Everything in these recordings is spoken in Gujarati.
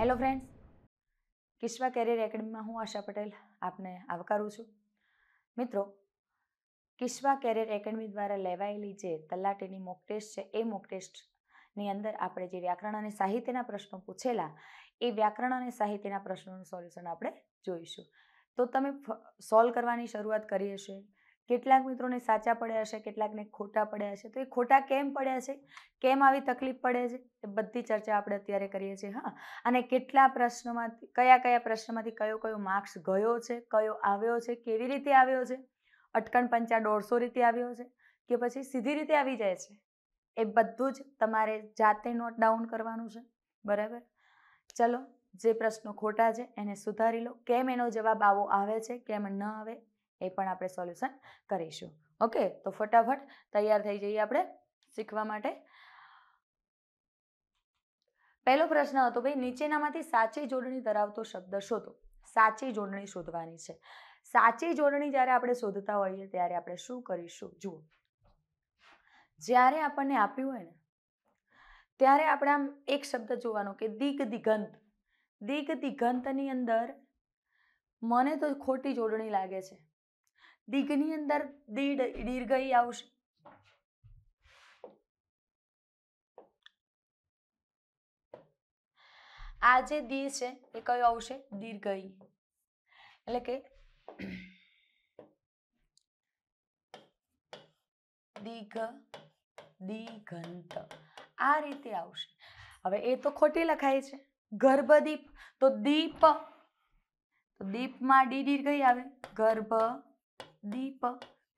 હેલો ફ્રેન્ડ્સ કિશ્વા કેરિયર એકેડમીમાં હું આશા પટેલ આપને આવકારું છું મિત્રો કિશ્વા કેરિયર એકેડમી દ્વારા લેવાયેલી જે તલાટીની મોક ટેસ્ટ છે એ મોક ટેસ્ટની અંદર આપણે જે વ્યાકરણ અને સાહિત્યના પ્રશ્નો પૂછેલા એ વ્યાકરણ અને સાહિત્યના પ્રશ્નોનું સોલ્યુશન આપણે જોઈશું તો તમે સોલ્વ કરવાની શરૂઆત કરી હશે કેટલાક મિત્રોને સાચા પડ્યા હશે કેટલાકને ખોટા પડ્યા છે તો એ ખોટા કેમ પડ્યા છે કેમ આવી તકલીફ પડે છે એ બધી ચર્ચા આપણે અત્યારે કરીએ છીએ હા અને કેટલા પ્રશ્નોમાંથી કયા કયા પ્રશ્નમાંથી કયો કયો માર્ક્સ ગયો છે કયો આવ્યો છે કેવી રીતે આવ્યો છે અટકણ પંચા દોઢસો રીતે આવ્યો છે કે પછી સીધી રીતે આવી જાય છે એ બધું જ તમારે જાતે નોટ ડાઉન કરવાનું છે બરાબર ચલો જે પ્રશ્નો ખોટા છે એને સુધારી લો કેમ એનો જવાબ આવો આવે છે કેમ ન આવે એ પણ આપણે સોલ્યુશન કરીશું ઓકે તો ફટાફટ તૈયાર થઈ જઈએ આપણે શીખવા માટે પહેલો પ્રશ્ન હતો ભાઈ નીચેનામાંથી સાચી જોડણી ધરાવતો શબ્દ શોધો સાચી જોડણી શોધવાની છે સાચી જોડણી જ્યારે આપણે શોધતા હોઈએ ત્યારે આપણે શું કરીશું જુઓ જ્યારે આપણને આપ્યું હોય ને ત્યારે આપણે આમ એક શબ્દ જોવાનો કે દિગ દિગંત દિગ દિગંતની અંદર મને તો ખોટી જોડણી લાગે છે દિગની અંદર દીર્ઘઈ આવશે આ જે દી છે એ કયો આવશે દીર્ઘઈ એટલે કે દીઘ દીઘંત આ રીતે આવશે હવે એ તો ખોટી લખાય છે ગર્ભદીપ તો દીપ તો દીપમાં ડી દીર્ઘઈ આવે ગર્ભ દીપ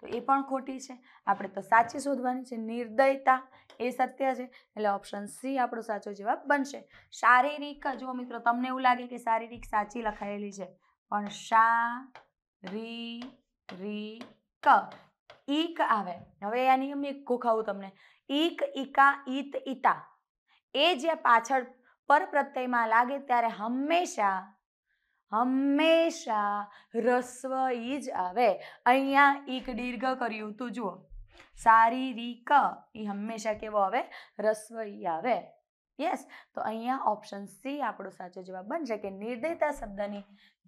તો એ પણ ખોટી છે આપણે તો સાચી શોધવાની છે નિર્દયતા એ સત્ય છે એટલે ઓપ્શન સી આપણો સાચો જવાબ બનશે શારીરિક જો મિત્રો તમને એવું લાગે કે શારીરિક સાચી લખાયેલી છે પણ શા રી રી ક ઈક આવે હવે આ નિયમ એક ગોખાવું તમને ઈક ઈકા ઈત ઈતા એ જ્યાં પાછળ પર પ્રત્યયમાં લાગે ત્યારે હંમેશા હંમેશા રસ્વ ઈ જ આવે અહીંયા એક દીર્ઘ કર્યું તું જુઓ સારી શારીરિક એ હંમેશા કેવો આવે રસ્વ ઈ આવે યસ તો અહીંયા ઓપ્શન સી આપણો સાચો જવાબ બનશે કે નિર્દયતા શબ્દની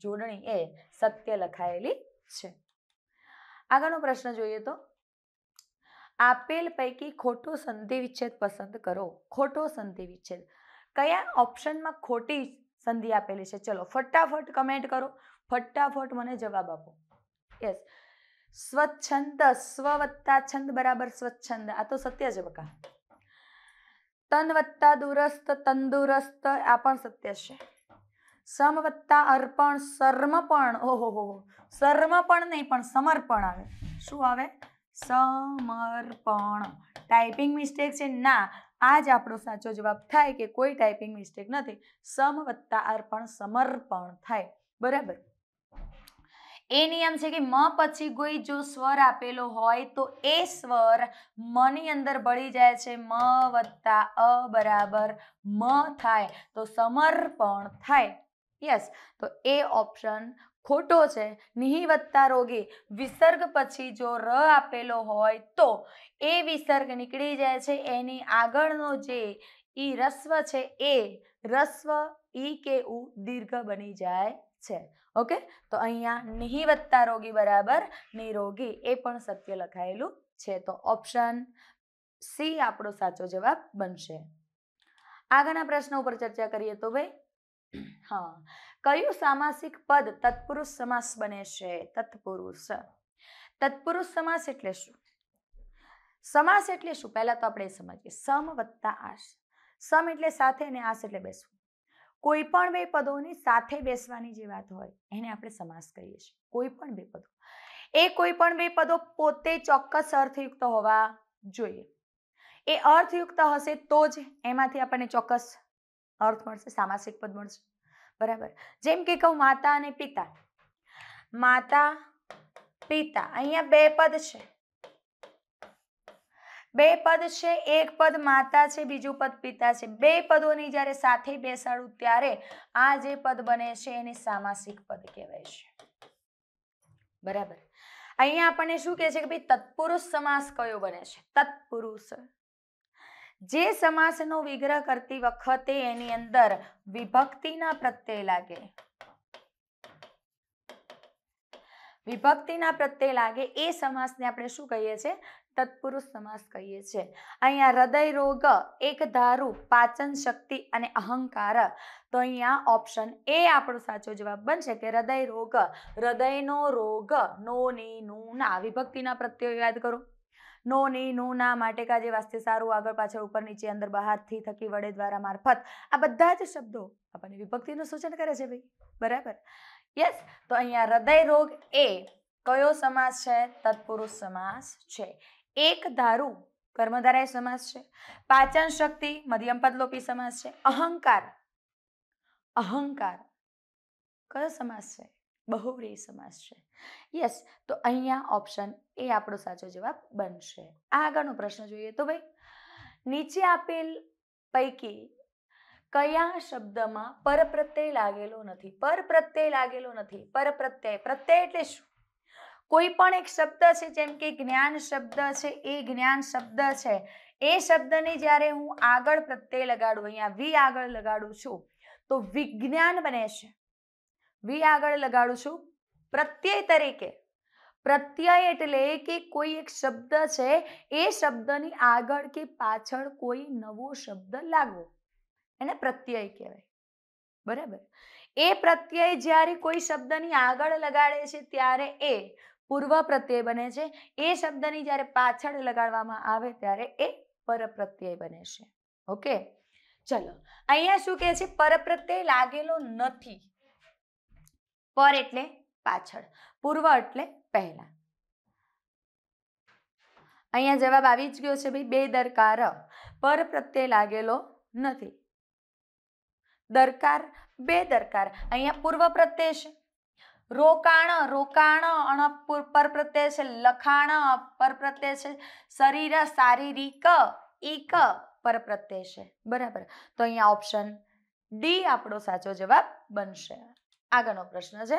જોડણી એ સત્ય લખાયેલી છે આગળનો પ્રશ્ન જોઈએ તો આપેલ પૈકી ખોટો સંધિ વિચ્છેદ પસંદ કરો ખોટો સંધિ વિચ્છેદ કયા ઓપ્શનમાં ખોટી સંધિ આપેલી છે ચલો ફટાફટ કમેન્ટ કરો ફટાફટ મને જવાબ આપો યસ સ્વચ્છંદ સ્વ છંદ બરાબર સ્વચ્છંદ આ તો સત્ય છે બકા તન વત્તા દુરસ્ત તંદુરસ્ત આ પણ સત્ય છે સમ વત્તા અર્પણ પણ ઓહો હો પણ નહીં પણ સમર્પણ આવે શું આવે સમર્પણ ટાઈપિંગ મિસ્ટેક છે ના આ જ આપણો સાચો જવાબ થાય કે કોઈ ટાઈપિંગ મિસ્ટેક નથી સમ વત્તા અર્પણ સમર્પણ થાય બરાબર એ નિયમ છે કે મ પછી કોઈ જો સ્વર આપેલો હોય તો એ સ્વર મની અંદર બળી જાય છે મ વત્તા અ બરાબર મ થાય તો સમર્પણ થાય યસ તો એ ઓપ્શન ખોટો છે નિહિવત્તા રોગી વિસર્ગ પછી જો ર આપેલો હોય તો એ વિસર્ગ નીકળી જાય છે એની આગળનો જે ઈ રસ્વ છે એ રસ્વ ઈ કે ઉ દીર્ઘ બની જાય છે ઓકે તો અહીંયા નિહિવત્તા રોગી બરાબર નિરોગી એ પણ સત્ય લખાયેલું છે તો ઓપ્શન સી આપણો સાચો જવાબ બનશે આગળના પ્રશ્ન ઉપર ચર્ચા કરીએ તો ભાઈ હા કયું સામાસિક પદ તત્પુરુષ સમાસ બને છે તત્પુરુષ તત્પુરુષ સમાસ એટલે શું સમાસ એટલે શું પહેલા તો આપણે સમજીએ સમ વત્તા આશ સમ એટલે સાથે અને આશ એટલે બેસવું કોઈ પણ બે પદોની સાથે બેસવાની જે વાત હોય એને આપણે સમાસ કહીએ છીએ કોઈ પણ બે પદો એ કોઈ પણ બે પદો પોતે ચોક્કસ અર્થયુક્ત હોવા જોઈએ એ અર્થયુક્ત હશે તો જ એમાંથી આપણને ચોક્કસ અર્થ મળશે સામાસિક પદ મળશે બરાબર જેમ કે કહું માતા અને પિતા માતા પિતા અહીંયા બે પદ છે બે પદ છે એક પદ માતા છે બીજું પદ પિતા છે બે પદોની જ્યારે સાથે બેસાડું ત્યારે આ જે પદ બને છે એને સામાસિક પદ કહેવાય છે બરાબર અહીંયા આપણને શું કહે છે કે ભાઈ તત્પુરુષ સમાસ કયો બને છે તત્પુરુષ જે સમાસનો વિગ્રહ કરતી વખતે એની અંદર વિભક્તિના પ્રત્યય લાગે વિભક્તિના પ્રત્યે લાગે એ સમાસને આપણે શું કહીએ છીએ તત્પુરુષ સમાસ કહીએ છીએ અહીંયા હૃદય રોગ એક ધારુ પાચન શક્તિ અને અહંકાર તો અહીંયા ઓપ્શન એ આપણો સાચો જવાબ બનશે કે હૃદય રોગ હૃદયનો રોગ નો ને નું ના વિભક્તિના પ્રત્યે યાદ કરો નો ની નું ના માટે કા જે વાસ્તે સારું આગળ પાછળ ઉપર નીચે અંદર બહારથી થકી વડે દ્વારા મારફત આ બધા જ શબ્દો આપણને વિભક્તિનું સૂચન કરે છે ભાઈ બરાબર યસ તો અહીંયા હૃદય રોગ એ કયો સમાસ છે તત્પુરુષ સમાસ છે એક ધારું કર્મધારાય સમાસ છે પાચન શક્તિ મધ્યમ પદલોપી સમાસ છે અહંકાર અહંકાર કયો સમાસ છે બહુવ્રીહી સમાસ છે યસ તો અહીંયા ઓપ્શન એ આપણો સાચો જવાબ બનશે આ આગળનો પ્રશ્ન જોઈએ તો ભાઈ નીચે આપેલ પૈકી કયા શબ્દમાં પરપ્રત્યય લાગેલો નથી પરપ્રત્યય લાગેલો નથી પરપ્રત્યય પ્રત્યય પ્રત્યય એટલે શું કોઈ પણ એક શબ્દ છે જેમ કે જ્ઞાન શબ્દ છે એ જ્ઞાન શબ્દ છે એ શબ્દને જ્યારે હું આગળ પ્રત્યય લગાડું અહીંયા વી આગળ લગાડું છું તો વિજ્ઞાન બને છે વી આગળ લગાડું છું પ્રત્યય તરીકે પ્રત્યય એટલે કે કોઈ એક શબ્દ છે એ શબ્દની આગળ કે પાછળ કોઈ નવો શબ્દ લાગવો એને પ્રત્યય કહેવાય બરાબર એ પ્રત્યય જ્યારે કોઈ શબ્દની આગળ લગાડે છે ત્યારે એ પૂર્વ પ્રત્યય બને છે એ શબ્દની જ્યારે પાછળ લગાડવામાં આવે ત્યારે એ પરપ્રત્યય બને છે ઓકે ચલો અહીંયા શું કહે છે પરપ્રત્યય લાગેલો નથી પર એટલે પાછળ પૂર્વ એટલે પહેલા અહીંયા જવાબ આવી જ ગયો છે ભાઈ બે દરકાર પર પ્રત્યે લાગેલો નથી દરકાર બે દરકાર અહીંયા પૂર્વ પ્રત્યે છે રોકાણ રોકાણ અણ પર પ્રત્યે છે લખાણ પર પ્રત્યે છે શરીર શારીરિક એક પર પ્રત્યે છે બરાબર તો અહીંયા ઓપ્શન ડી આપણો સાચો જવાબ બનશે આગળનો પ્રશ્ન છે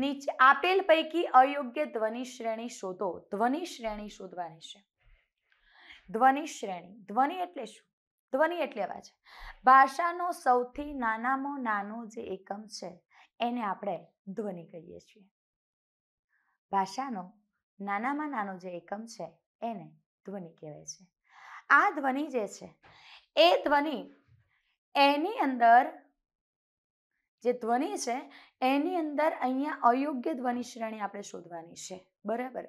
નીચે આપેલ પૈકી અયોગ્ય ધ્વનિ શ્રેણી શોધો ધ્વનિ શ્રેણી શોધવાની છે ધ્વનિ શ્રેણી ધ્વનિ એટલે શું ધ્વનિ એટલે અવાજ ભાષાનો સૌથી નાનામાં નાનો જે એકમ છે એને આપણે ધ્વનિ કહીએ છીએ ભાષાનો નાનામાં નાનો જે એકમ છે એને ધ્વનિ કહેવાય છે આ ધ્વનિ જે છે એ ધ્વનિ એની અંદર જે ધ્વનિ છે એની અંદર અહીંયા અયોગ્ય ધ્વનિ શ્રેણી આપણે શોધવાની છે બરાબર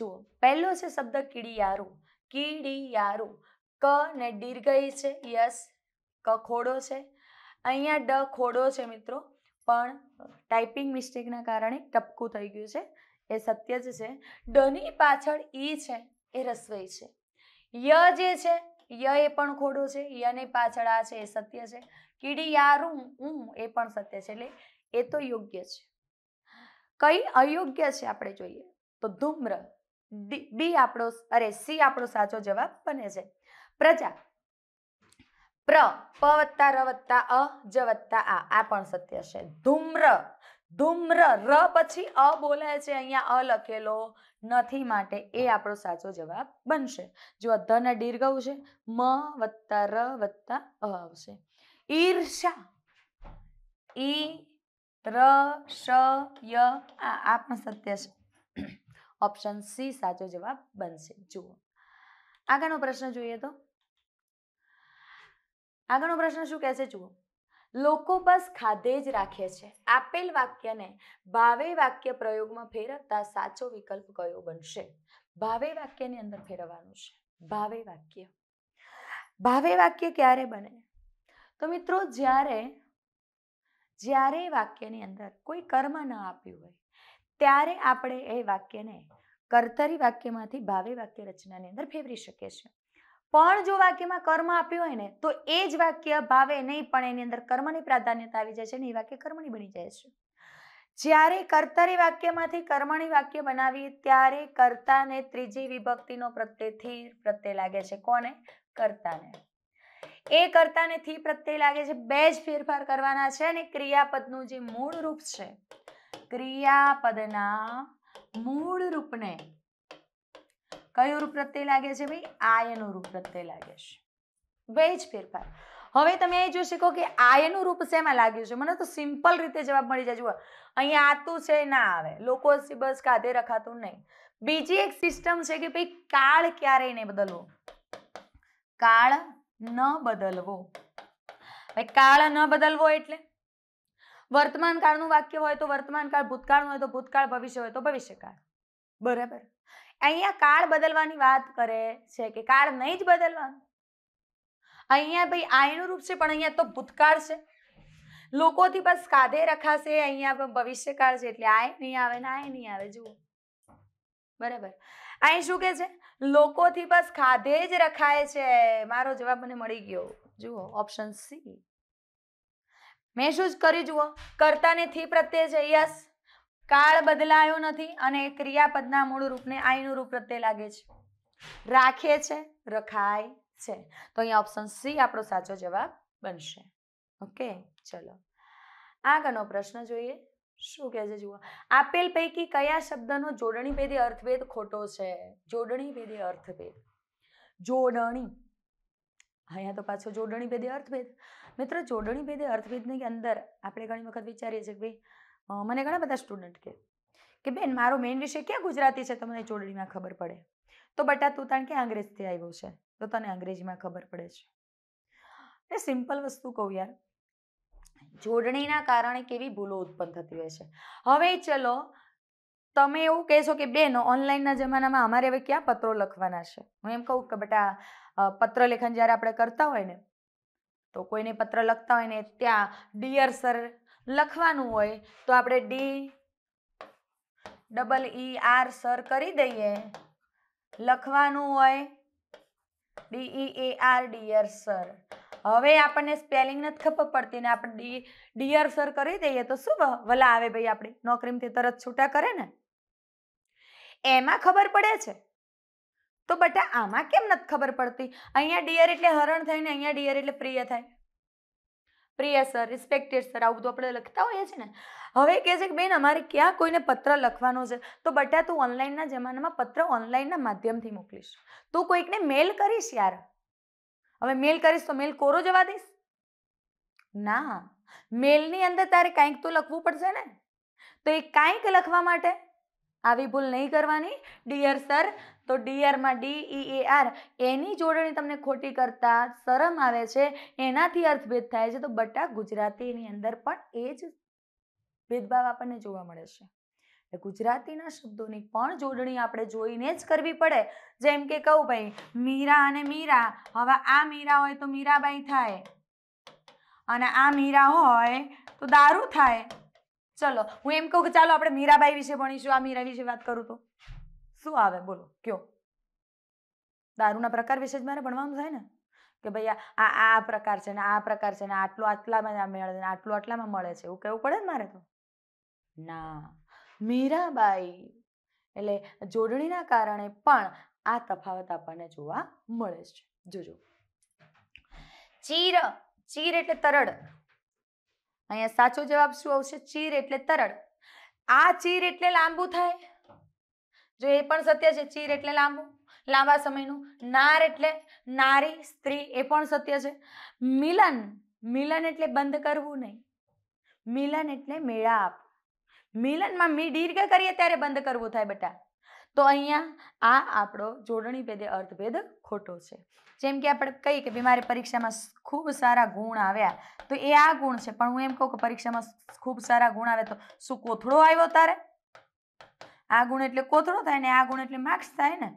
જુઓ પહેલો છે શબ્દ કીડિયારું કીડિયારું ક ને દીર્ઘઈ છે યસ ક ખોડો છે અહીંયા ડ ખોડો છે મિત્રો પણ ટાઈપિંગ મિસ્ટેકના કારણે ટપકું થઈ ગયું છે એ સત્ય જ છે ડની પાછળ ઈ છે એ રસવઈ છે ય જે છે ય એ પણ ખોડો છે યની પાછળ આ છે એ સત્ય છે કીડિયારું ઉં એ પણ સત્ય છે એટલે એ તો યોગ્ય છે કઈ અયોગ્ય છે આપણે જોઈએ તો ધૂમ્ર ડી આપણો અરે સી આપણો સાચો જવાબ બને છે પ્રજા પ્ર પ વત્તા ર વત્તા અ જ વત્તા આ આ પણ સત્ય છે ધૂમ્ર ધૂમ્ર ર પછી અ બોલાય છે અહીંયા અ લખેલો નથી માટે એ આપણો સાચો જવાબ બનશે જો ધન દીર્ઘ છે મ વત્તા ર વત્તા અ આવશે ઈર્ષા ઈ ર શ ય આ આપણ સત્ય છે ઓપ્શન સી સાચો જવાબ બનશે જુઓ આગળનો પ્રશ્ન જોઈએ તો આગળનો પ્રશ્ન શું કહે છે જુઓ લોકો બસ ખાધે જ રાખે છે આપેલ વાક્યને ભાવે વાક્ય પ્રયોગમાં ફેરવતા સાચો વિકલ્પ કયો બનશે ભાવે વાક્યની અંદર ફેરવવાનું છે ભાવે વાક્ય ભાવે વાક્ય ક્યારે બને તો મિત્રો જ્યારે જ્યારે વાક્યની અંદર કોઈ કર્મ ન આપ્યું હોય ત્યારે આપણે એ વાક્યને કર્તરી વાક્યમાંથી ભાવે વાક્ય રચનાની અંદર ફેરવી શકીએ છીએ પણ જો વાક્યમાં કર્મ આપ્યું હોય ને તો એ જ વાક્ય ભાવે નહીં પણ એની અંદર કર્મની પ્રાધાન્યતા આવી જાય છે ને એ વાક્ય કર્મની બની જાય છે જ્યારે કર્તરી વાક્યમાંથી કર્મણી વાક્ય બનાવીએ ત્યારે કર્તાને ત્રીજી વિભક્તિનો પ્રત્યયથી પ્રત્યે લાગે છે કોને કરતાને એ કરતા ને થી પ્રત્યય લાગે છે બે જ ફેરફાર કરવાના છે અને ક્રિયાપદનું જે મૂળ રૂપ છે ક્રિયાપદના મૂળ રૂપને કયું રૂપ પ્રત્યય લાગે છે ભાઈ આયનું રૂપ પ્રત્યય લાગે છે બે જ ફેરફાર હવે તમે એ જોઈ શકો કે આયનું રૂપ શેમાં લાગ્યું છે મને તો સિમ્પલ રીતે જવાબ મળી જાય જુઓ અહીંયા આતું છે ના આવે લોકો બસ કાધે રખાતું નહીં બીજી એક સિસ્ટમ છે કે ભાઈ કાળ ક્યારેય નહીં બદલવો કાળ ન બદલવો ભાઈ કાળ ન બદલવો એટલે વર્તમાન કાળનું વાક્ય હોય તો વર્તમાન કાળ ભૂતકાળનું હોય તો ભૂતકાળ ભવિષ્ય હોય તો ભવિષ્યકાળ બરાબર અહીંયા કાળ બદલવાની વાત કરે છે કે કાળ નહીં જ બદલવાનું અહીંયા ભાઈ આયનું રૂપ છે પણ અહીંયા તો ભૂતકાળ છે લોકોથી બસ કાધે રખાશે અહીંયા પણ ભવિષ્યકાળ છે એટલે આય નહીં આવે ને આય નહીં આવે જુઓ બરાબર અહીં શું કે છે લોકોથી બસ ખાધે જ રખાય છે મારો જવાબ મને મળી ગયો જુઓ ઓપ્શન સી મેં શું જ કરી જુઓ કર્તાને થી પ્રત્યે છે યસ કાળ બદલાયો નથી અને ક્રિયાપદના મૂળ રૂપને આઈનું રૂપ પ્રત્યે લાગે છે રાખે છે રખાય છે તો અહીંયા ઓપ્શન સી આપણો સાચો જવાબ બનશે ઓકે ચલો આગળનો પ્રશ્ન જોઈએ શું કહે છે જુઓ આપેલ પૈકી કયા શબ્દનો જોડણી ભેદે અર્થભેદ ખોટો છે જોડણી ભેદે અર્થભેદ જોડણી અહીંયા તો પાછો જોડણી ભેદે અર્થભેદ મિત્રો જોડણી ભેદે અર્થભેદની અંદર આપણે ઘણી વખત વિચારીએ છીએ કે ભાઈ મને ઘણા બધા સ્ટુડન્ટ કે કે બેન મારો મેઇન વિષય ક્યાં ગુજરાતી છે તમને જોડણીમાં ખબર પડે તો બટા તું તાણ કે અંગ્રેજથી આવ્યો છે તો તને અંગ્રેજીમાં ખબર પડે છે એ સિમ્પલ વસ્તુ કહું યાર જોડણીના કારણે કેવી ભૂલો ઉત્પન્ન થતી હોય છે હવે ચલો તમે એવું કહેશો કે બેન ઓનલાઈનના જમાનામાં અમારે હવે ક્યાં પત્રો લખવાના છે હું એમ કહું કે બેટા પત્ર લેખન જ્યારે આપણે કરતા હોય ને તો કોઈને પત્ર લખતા હોય ને ત્યાં ડિયર સર લખવાનું હોય તો આપણે D double E R sir કરી દઈએ લખવાનું હોય D E A R dear sir હવે આપણને સ્પેલિંગ નથી ખબર પડતી ને આપણે ડી ડીઆર સર કરી દઈએ તો શું વલા આવે ભાઈ આપણે નોકરીમાંથી તરત છૂટા કરે ને એમાં ખબર પડે છે તો બટા આમાં કેમ નથી ખબર પડતી અહીંયા ડિયર એટલે હરણ થાય ને અહીંયા ડિયર એટલે પ્રિય થાય પ્રિય સર રિસ્પેક્ટેડ સર આવું બધું આપણે લખતા હોઈએ છીએ ને હવે કહે છે કે બેન અમારે ક્યાં કોઈને પત્ર લખવાનો છે તો બટા તું ઓનલાઈનના જમાનામાં પત્ર ઓનલાઈનના માધ્યમથી મોકલીશ તું કોઈકને મેલ કરીશ યાર હવે મેલ કરીશ તો મેલ કોરો જવા દઈશ ના મેલની અંદર તારે કાંઈક તો લખવું પડશે ને તો એ કાંઈક લખવા માટે આવી ભૂલ નહીં કરવાની ડીયર સર તો ડીઆરમાં ડી ઈ એ આર એની જોડણી તમને ખોટી કરતા શરમ આવે છે એનાથી અર્થભેદ થાય છે તો બટા ગુજરાતીની અંદર પણ એ જ ભેદભાવ આપણને જોવા મળે છે એટલે ગુજરાતીના શબ્દોની પણ જોડણી આપણે જોઈને જ કરવી પડે જેમ કે કહું ભાઈ મીરા અને મીરા હવે આ મીરા હોય તો મીરાબાઈ થાય અને આ મીરા હોય તો દારૂ થાય ચલો હું એમ કહું કે ચાલો આપણે મીરાબાઈ વિશે ભણીશું આ મીરા વિશે વાત કરું તો શું આવે બોલો કયો દારૂના પ્રકાર વિશે જ મારે ભણવાનું થાય ને કે ભાઈ આ આ પ્રકાર છે ને આ પ્રકાર છે ને આટલું આટલામાં મળે ને આટલું આટલામાં મળે છે એવું કહેવું પડે ને મારે તો ના મીરાબાઈ એટલે જોડણીના કારણે પણ આ તફાવત આપણને જોવા મળે છે જોજો ચીર ચીર એટલે તરડ અહીંયા સાચો જવાબ શું આવશે ચીર એટલે તરડ આ ચીર એટલે લાંબુ થાય જો એ પણ સત્ય છે ચીર એટલે લાંબુ લાંબા સમયનું નાર એટલે નારી સ્ત્રી એ પણ સત્ય છે મિલન મિલન એટલે બંધ કરવું નહીં મિલન એટલે મેળા મેળાપ મિલનમાં મી દીર્ઘ કરીએ ત્યારે બંધ કરવું થાય બેટા તો અહીંયા આ આપણો જોડણી ભેદે અર્થભેદ ખોટો છે જેમ કે આપણે કહીએ કે બીમારી પરીક્ષામાં ખૂબ સારા ગુણ આવ્યા તો એ આ ગુણ છે પણ હું એમ કહું કે પરીક્ષામાં ખૂબ સારા ગુણ આવે તો શું કોથળો આવ્યો તારે આ ગુણ એટલે કોથળો થાય ને આ ગુણ એટલે માર્ક્સ થાય ને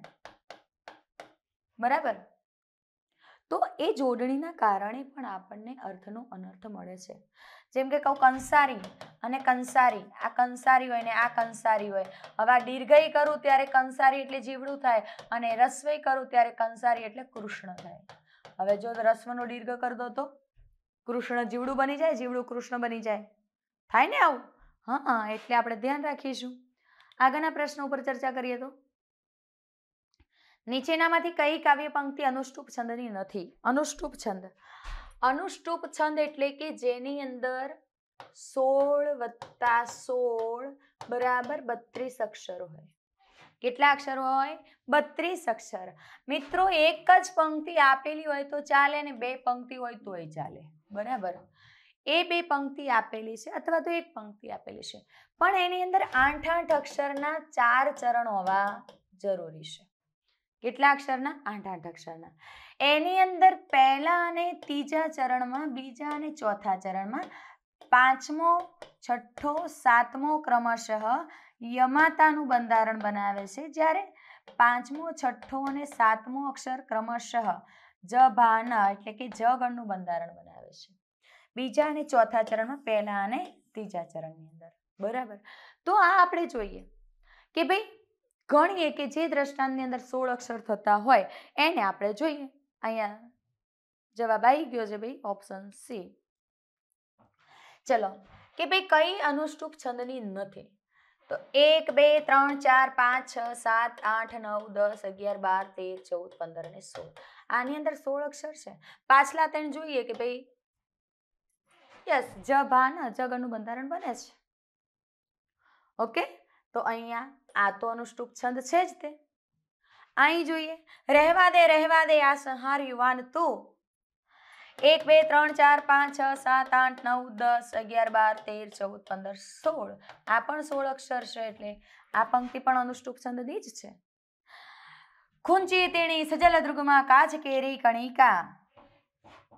બરાબર તો એ જોડણીના કારણે પણ આપણને અર્થનો અનર્થ મળે છે જેમ કે કહું કંસારી અને કંસારી આ કંસારી હોય ને આ કંસારી હોય હવે આ દીર્ઘય કરું ત્યારે કંસારી એટલે જીવડું થાય અને રસ્વય કરું ત્યારે કંસારી એટલે કૃષ્ણ થાય હવે જો રસ્વનો દીર્ઘ કરતો તો કૃષ્ણ જીવડું બની જાય જીવડું કૃષ્ણ બની જાય થાય ને આવું હા એટલે આપણે ધ્યાન રાખીશું આગળના પ્રશ્ન ઉપર ચર્ચા કરીએ તો નીચેનામાંથી કઈ કાવ્ય પંક્તિ અનુષ્ટુપ છંદની નથી અનુષ્ટુપ છંદ અનુષ્ટુપ છંદ એટલે કે જેની અંદર સોળ વત્તા સોળ બરાબર બત્રીસ અક્ષરો હોય કેટલા અક્ષરો હોય બત્રીસ અક્ષર મિત્રો એક જ પંક્તિ આપેલી હોય તો ચાલે અને બે પંક્તિ હોય તોય ચાલે બરાબર એ બે પંક્તિ આપેલી છે અથવા તો એક પંક્તિ આપેલી છે પણ એની અંદર આઠ આઠ અક્ષરના ચાર ચરણ હોવા જરૂરી છે કેટલા અક્ષરના આઠ આઠ અક્ષરના એની અંદર પહેલા અને ત્રીજા ચરણમાં બીજા અને ચોથા ચરણમાં પાંચમો છઠ્ઠો સાતમો ક્રમશઃ યમાતાનું બંધારણ બનાવે છે જ્યારે પાંચમો છઠ્ઠો અને સાતમો અક્ષર ક્રમશઃ જ ભાના એટલે કે જ ગણનું બંધારણ બનાવે છે બીજા અને ચોથા ચરણમાં પહેલા અને ત્રીજા ચરણની અંદર બરાબર તો આ આપણે જોઈએ કે ભાઈ ગણીએ કે જે દ્રષ્ટાંતની અંદર સોળ અક્ષર થતા હોય એને આપણે જોઈએ અહીંયા જવાબ આવી ગયો છે ભાઈ ઓપ્શન સી ચલો કે ભાઈ કઈ અનુષ્ટુપ છંદની નથી તો એક બે ત્રણ ચાર પાંચ છ સાત આઠ નવ દસ અગિયાર બાર તેર ચૌદ પંદર અને સોળ આની અંદર સોળ અક્ષર છે પાછલા ત્રણ જોઈએ કે ભાઈ યસ જ ભાન જગનું બંધારણ બને છે ઓકે તો અહીંયા આ તો અનુષ્ટુપ છંદ છે જ તે અહીં જોઈએ રહેવા દે રહેવા દે આ સંહાર યુવાન તું એક બે ત્રણ ચાર પાંચ છ સાત આઠ નવ દસ અગિયાર બાર તેર ચૌદ પંદર સોળ આ પણ સોળ અક્ષર છે એટલે આ પંક્તિ પણ અનુષ્ટુપ છંદની જ છે ખૂંચી તેણી સજલ દૃગમાં કાચ કેરી કણિકા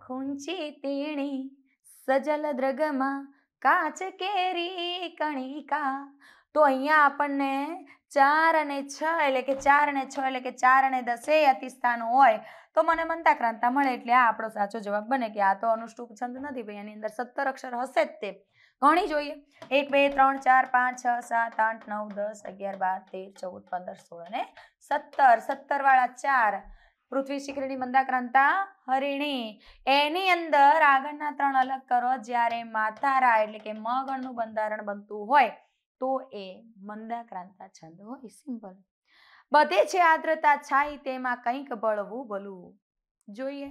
ખૂંચી તેણી સજલ દ્રગમાં કાચ કેરી કણિકા તો અહીંયા આપણને ચાર અને છ એટલે કે ચાર અને છ એટલે કે ચાર અને દસે અતિસ્થાનો હોય તો મને મંતાક્રાંતા મળે એટલે આ આપણો સાચો જવાબ બને કે આ તો અનુષ્ટુપ છંદ નથી ભાઈ એની અંદર સત્તર અક્ષર હશે જ તે ઘણી જોઈએ એક બે ત્રણ ચાર પાંચ છ સાત આઠ નવ દસ અગિયાર બાર તેર ચૌદ પંદર સોળ અને સત્તર સત્તર વાળા ચાર પૃથ્વી શિખરણી મંદાક્રાંતા હરિણી એની અંદર આગળના ત્રણ અલગ કરો જ્યારે માથારા એટલે કે મ બંધારણ બનતું હોય તો એ મંદાક્રાંતા છંદ હોય સિમ્પલ બધે છે આદ્રતા છાય તેમાં કંઈક બળવું બલવું જોઈએ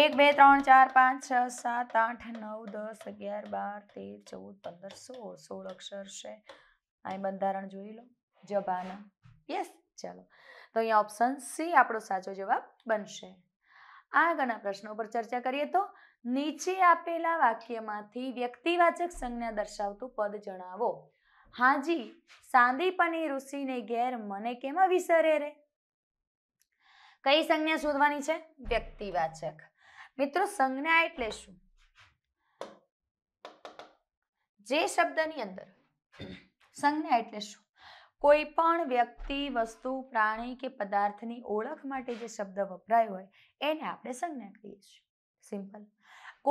એક બે ત્રણ ચાર પાંચ છ સાત આઠ નવ દસ અગિયાર બાર તેર ચૌદ પંદર સોળ સોળ અક્ષર છે અહીં બંધારણ જોઈ લો જબાના યસ ચાલો તો અહીંયા ઓપ્શન સી આપણો સાચો જવાબ બનશે આગળના પ્રશ્નો પર ચર્ચા કરીએ તો નીચે આપેલા વાક્યમાંથી વ્યક્તિવાચક સંજ્ઞા દર્શાવતું પદ જણાવો હાજી સાંદીપની ઋષિને ઘેર મને કેમાં વિસરે રે કઈ સંજ્ઞા શોધવાની છે વ્યક્તિવાચક મિત્રો સંજ્ઞા એટલે શું જે શબ્દની અંદર સંજ્ઞા એટલે શું કોઈ પણ વ્યક્તિ વસ્તુ પ્રાણી કે પદાર્થની ઓળખ માટે જે શબ્દ વપરાયો હોય એને આપણે સંજ્ઞા કહીએ છીએ સિમ્પલ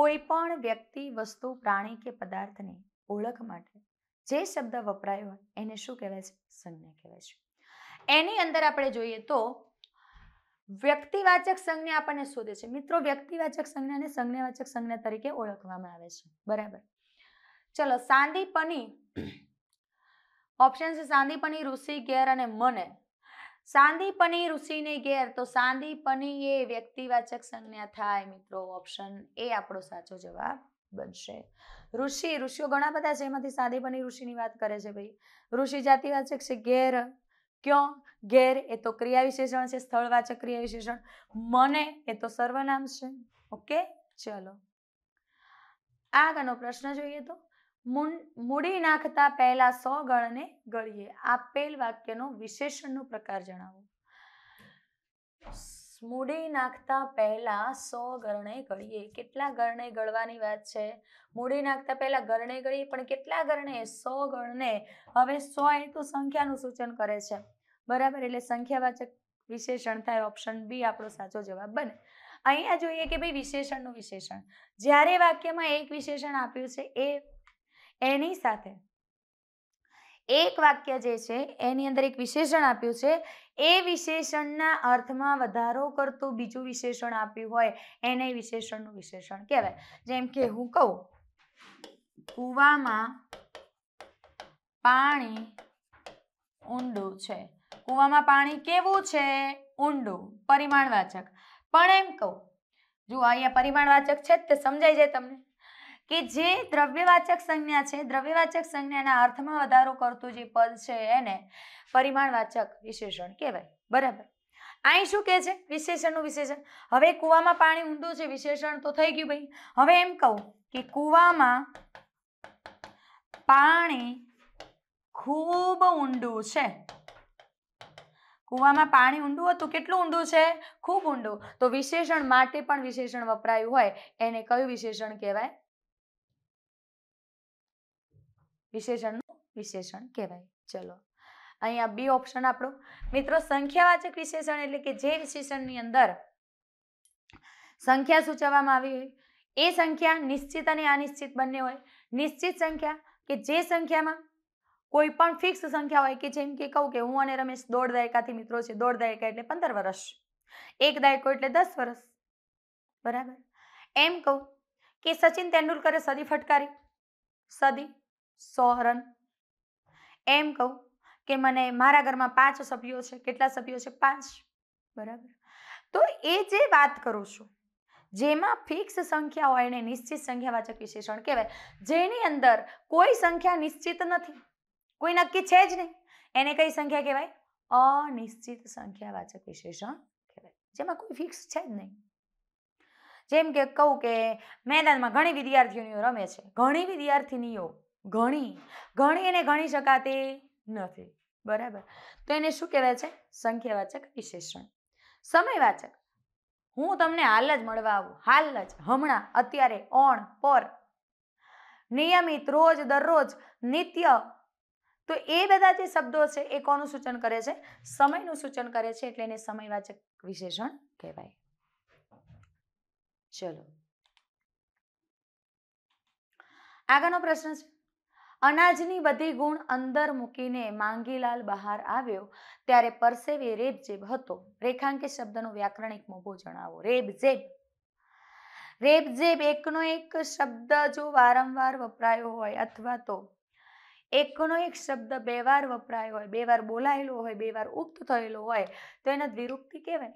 કોઈ પણ વ્યક્તિ વસ્તુ પ્રાણી કે પદાર્થની ઓળખ માટે જે શબ્દ વપરાયો હોય એને શું કહેવાય છે સંજ્ઞા કહેવાય છે એની અંદર આપણે જોઈએ તો વ્યક્તિવાચક સંજ્ઞા આપણને શોધે છે મિત્રો વ્યક્તિવાચક સંજ્ઞાને સંજ્ઞાવાચક સંજ્ઞા તરીકે ઓળખવામાં આવે છે બરાબર ચલો સાંદીપની ઓપ્શન છે સાંદીપની ઋષિ ગેર અને મને સાંદીપની ઋષિને ગેર તો સાંદીપની એ વ્યક્તિવાચક સંજ્ઞા થાય મિત્રો ઓપ્શન એ આપણો સાચો જવાબ બનશે ઋષિ ઋષિઓ ઘણા બધા છે એમાંથી સાદીપની ઋષિની વાત કરે છે ભાઈ ઋષિ જાતિવાચક છે ઘેર ક્યો ઘેર એ તો ક્રિયા વિશેષણ છે સ્થળવાચક ક્રિયા વિશેષણ મને એ તો સર્વનામ છે ઓકે ચલો આગળનો પ્રશ્ન જોઈએ તો મૂડી નાખતા પહેલા સો ગણને ગળીએ આપેલ વાક્યનો વિશેષણનો પ્રકાર જણાવો મૂડી નાખતા પહેલા સો ગરણે ગળીએ કેટલા ગરણે ગળવાની વાત છે મૂડી નાખતા પહેલા ગરણે ગળીએ પણ કેટલા ગરણે સો ગણને હવે સો એ સંખ્યાનું સૂચન કરે છે બરાબર એટલે સંખ્યાવાચક વિશેષણ થાય ઓપ્શન બી આપણો સાચો જવાબ બને અહીંયા જોઈએ કે ભાઈ વિશેષણનું વિશેષણ જ્યારે વાક્યમાં એક વિશેષણ આપ્યું છે એ એની સાથે એક વાક્ય જે છે એની અંદર એક વિશેષણ આપ્યું છે એ વિશેષણના અર્થમાં વધારો કરતું બીજું વિશેષણ આપ્યું હોય એને વિશેષણનું વિશેષણ કહેવાય જેમ કે હું કહું કૂવામાં પાણી ઊંડું છે કૂવામાં પાણી કેવું છે ઊંડું પરિમાણવાચક પણ એમ કહું જો અહીંયા પરિમાણવાચક છે જ તે સમજાઈ જાય તમને કે જે દ્રવ્યવાચક સંજ્ઞા છે દ્રવ્યવાચક સંજ્ઞાના અર્થમાં વધારો કરતું જે પદ છે એને પરિમાણવાચક વિશેષણ કહેવાય બરાબર અહીં શું કહે છે વિશેષણનું વિશેષણ હવે કૂવામાં પાણી ઊંડું છે વિશેષણ તો થઈ ગયું ભાઈ હવે એમ કહું કે કૂવામાં પાણી ખૂબ ઊંડું છે કૂવામાં પાણી ઊંડું હતું કેટલું ઊંડું છે ખૂબ ઊંડું તો વિશેષણ માટે પણ વિશેષણ વપરાયું હોય એને કયું વિશેષણ કહેવાય વિશેષણનું વિશેષણ કહેવાય ચલો અહીંયા બી ઓપ્શન આપણો મિત્રો સંખ્યાવાચક વિશેષણ એટલે કે જે વિશેષણની અંદર સંખ્યા સૂચવવામાં આવી હોય એ સંખ્યા નિશ્ચિત અને અનિશ્ચિત બંને હોય નિશ્ચિત સંખ્યા કે જે સંખ્યામાં કોઈ પણ ફિક્સ સંખ્યા હોય કે જેમ કે કહું કે હું અને રમેશ દોઢ દાયકાથી મિત્રો છે દોઢ દાયકા એટલે પંદર વર્ષ એક દાયકો એટલે દસ વર્ષ બરાબર એમ કહું કે સચિન તેંડુલકરે સદી ફટકારી સદી સોહરન એમ કહું કે મને મારા ઘરમાં પાંચ સભ્યો છે કેટલા સભ્યો છે પાંચ બરાબર તો એ જે વાત કરું છું જેમાં ફિક્સ સંખ્યા હોય એને નિશ્ચિત સંખ્યાવાચક વિશેષણ કહેવાય જેની અંદર કોઈ સંખ્યા નિશ્ચિત નથી કોઈ નક્કી છે જ નહીં એને કઈ સંખ્યા કહેવાય અનિશ્ચિત સંખ્યાવાચક વિશેષણ કહેવાય જેમાં કોઈ ફિક્સ છે જ નહીં જેમ કે કહું કે મેદાનમાં ઘણી વિદ્યાર્થીનીઓ રમે છે ઘણી વિદ્યાર્થીનીઓ ગણી ગણી એને ગણી શકાતી નથી બરાબર તો એને શું કહેવાય છે સંખ્યાવાચક વિશેષણ સમયવાચક હું તમને હાલ જ મળવા આવું હાલ જ હમણાં અત્યારે ઓણ પર નિયમિત રોજ દરરોજ નિત્ય તો એ બધા જે શબ્દો છે એ કોનું સૂચન કરે છે સમયનું સૂચન કરે છે એટલે એને સમયવાચક વિશેષણ કહેવાય ચલો આગળનો પ્રશ્ન છે અનાજની બધી ગુણ અંદર મૂકીને માંગીલાલ બહાર આવ્યો ત્યારે પરસેવે રેબજેબ હતો રેખાંકિત શબ્દનું વ્યાકરણિક મોભું જણાવો રેબજેબ રેબજેબ એકનો એક શબ્દ જો વારંવાર વપરાયો હોય અથવા તો એકનો એક શબ્દ બે વાર વપરાયો હોય બે વાર બોલાયેલો હોય બે વાર ઉક્ત થયેલો હોય તો એને દ્વિરુક્તિ કહેવાય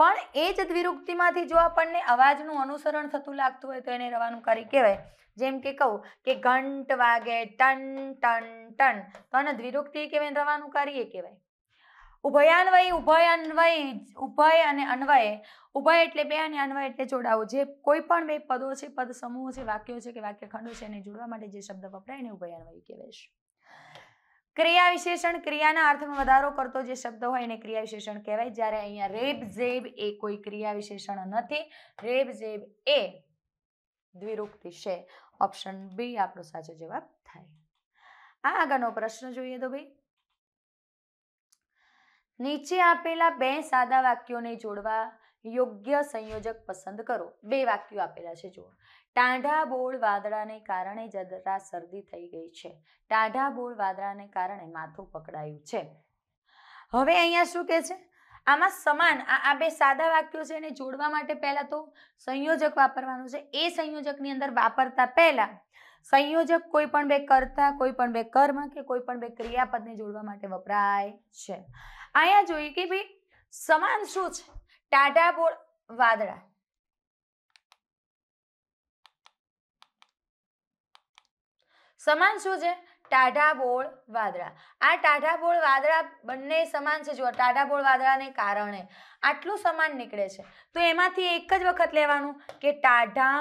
પણ એ જ દ્વિરુક્તિમાંથી જો આપણને અવાજનું અનુસરણ થતું લાગતું હોય તો એને રવાનુકારી કહેવાય જેમ કે કહું કે ઘંટ વાગે ટન ટન ટન તો આને દ્વિરુક્તિ કહેવાય રવાનુકારી એ કહેવાય ઉભયાન્વય ઉભય અન્વય ઉભય અને અન્વય ઉભય એટલે બે અને અન્વય એટલે જોડાવું જે કોઈ પણ બે પદો છે પદ સમૂહ છે વાક્યો છે કે વાક્ય ખંડો છે એને જોડવા માટે જે શબ્દ વપરાય એને ઉભયાન્વય કહેવાય ક્રિયા વિશેષણ ક્રિયાના અર્થમાં વધારો કરતો જે શબ્દ હોય એને ક્રિયા વિશેષણ કહેવાય જ્યારે અહીંયા રેબ ઝેબ એ કોઈ ક્રિયા વિશેષણ નથી રેબ ઝેબ એ દ્વિરૂક્તિ છે ઓપ્શન બી આપણો સાચો જવાબ થાય આ આગળનો પ્રશ્ન જોઈએ તો ભાઈ નીચે આપેલા બે સાદા વાક્યોને જોડવા યોગ્ય સંયોજક પસંદ કરો બે વાક્યો આપેલા છે જુઓ ટાઢા બોળ વાદળાને કારણે જરા શરદી થઈ ગઈ છે ટાઢા બોળ વાદળાને કારણે માથું પકડાયું છે હવે અહીંયા શું કહે છે આમાં સમાન આ બે સાદા વાક્યો છે એને જોડવા માટે પહેલા તો સંયોજક વાપરવાનું છે એ સંયોજકની અંદર વાપરતા પહેલા સંયોજક કોઈ પણ બે કર્તા કોઈ પણ બે કર્મ કે કોઈ પણ બે ક્રિયાપદને જોડવા માટે વપરાય છે અહીંયા જોઈએ કે ભાઈ સમાન શું છે ટાટા બોળ વાદળા સમાન શું છે ટાઢા બોળ વાદળા આ ટાઢા બોળ વાદળા બંને સમાન છે જુઓ ટાઢા બોળ વાદળાને કારણે આટલું સમાન નીકળે છે તો એમાંથી એક જ વખત લેવાનું કે ટાઢા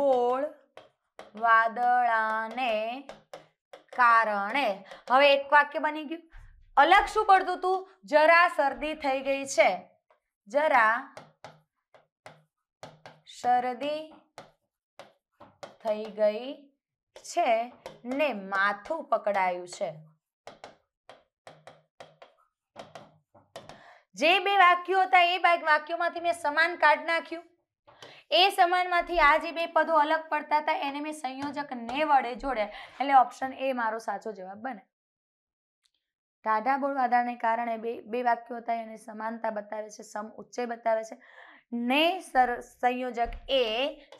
બોળ વાદળાને કારણે હવે એક વાક્ય બની ગયું અલગ શું પડતું હતું જરા શરદી થઈ ગઈ છે જરા શરદી થઈ ગઈ છે ને માથું પકડાયું છે જે બે વાક્યો હતા એ બે વાક્યોમાંથી મેં સમાન કાઢ નાખ્યું એ સમાનમાંથી આ જે બે પદો અલગ પડતા હતા એને મેં સંયોજક ને વડે જોડ્યા એટલે ઓપ્શન એ મારો સાચો જવાબ બને ટાઢા બોળ વાદાને કારણે બે બે વાક્યો થાય અને સમાનતા બતાવે છે સમ ઉચ્ચય બતાવે છે ને સર સંયોજક એ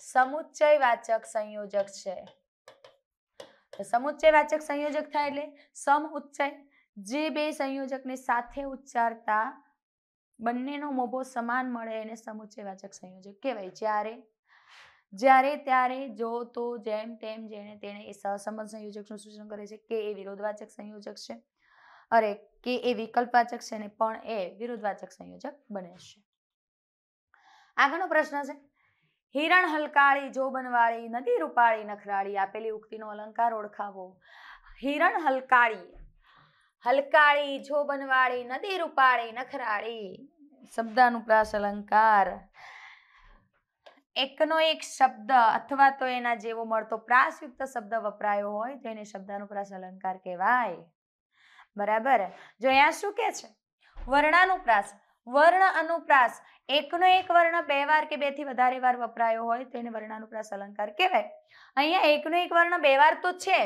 સમુચ્ચય વાચક સંયોજક છે સમુચ્ચય વાચક સંયોજક થાય એટલે સમ ઉચ્ચય જે બે સંયોજકને સાથે ઉચ્ચારતા બંનેનો મોભો સમાન મળે એને સમુચ્ચય વાચક સંયોજક કહેવાય જ્યારે જ્યારે ત્યારે જો તો જેમ તેમ જેને તેણે એ સહસંબંધ સંયોજકનું સૂચન કરે છે કે એ વિરોધવાચક સંયોજક છે અરે કે એ વિકલ્પવાચક છે ને પણ એ વિરુદ્ધવાચક સંયોજક બને છે આગળનો પ્રશ્ન છે હિરણ હલકાળી જોબનવાળી નદી રૂપાળી નખરાળી આપેલી ઉક્તિનો અલંકાર ઓળખાવો હિરણ હલકાળી હલકાળી જોબનવાળી નદી રૂપાળી નખરાળી શબ્દાનુપ્રાસ અલંકાર એકનો એક શબ્દ અથવા તો એના જેવો મળતો પ્રાસયુક્ત શબ્દ વપરાયો હોય તો એને શબ્દાનુપ્રાસ અલંકાર કહેવાય બરાબર જો અહીંયા શું કે છે વર્ણાનુપ્રાસ વર્ણ અનુપ્રાસ એકનો એક વર્ણ બે વાર કે બેથી વધારે વાર વપરાયો હોય તેને વર્ણાનુપ્રાસ અલંકાર કહેવાય અહીંયા એકનો એક વર્ણ બે વાર તો છે